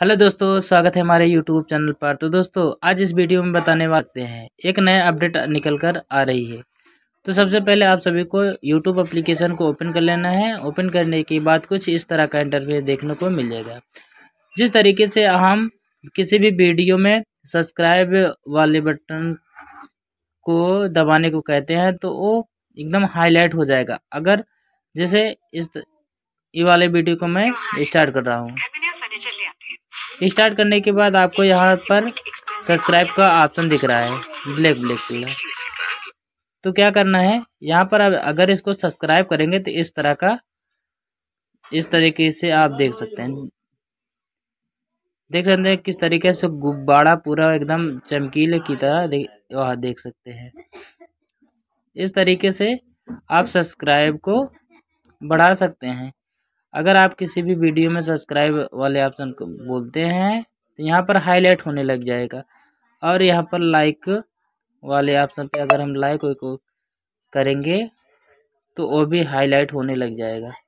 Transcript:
hello दोस्तों स्वागत है हमारे यूट्यूब चैनल पर तो दोस्तों आज इस वीडियो में बताने वाले हैं एक नया अपडेट निकल कर आ रही है तो सबसे पहले आप सभी को यूट्यूब एप्लीकेशन को ओपन कर लेना है ओपन करने के बाद कुछ इस तरह का इंटरव्यू देखने को मिलेगा जिस तरीके से हम किसी भी वीडियो में सब्सक्राइब वाले बटन को दबाने को कहते हैं तो वो एकदम हाईलाइट हो जाएगा अगर जैसे इस ये वाले वीडियो को मैं स्टार्ट कर रहा हूँ स्टार्ट करने के बाद आपको यहाँ पर सब्सक्राइब का ऑप्शन दिख रहा है ब्लैक ब्लैक कलर तो क्या करना है यहाँ पर आप अगर इसको सब्सक्राइब करेंगे तो इस तरह का इस तरीके से आप देख सकते हैं देख सकते हैं किस तरीके से गुब्बारा पूरा एकदम चमकीले की तरह देख देख सकते हैं इस तरीके से आप सब्सक्राइब को बढ़ा सकते हैं अगर आप किसी भी वीडियो में सब्सक्राइब वाले ऑप्शन को बोलते हैं तो यहाँ पर हाईलाइट होने लग जाएगा और यहाँ पर लाइक वाले ऑप्शन पे अगर हम लाइक को करेंगे तो वो भी हाईलाइट होने लग जाएगा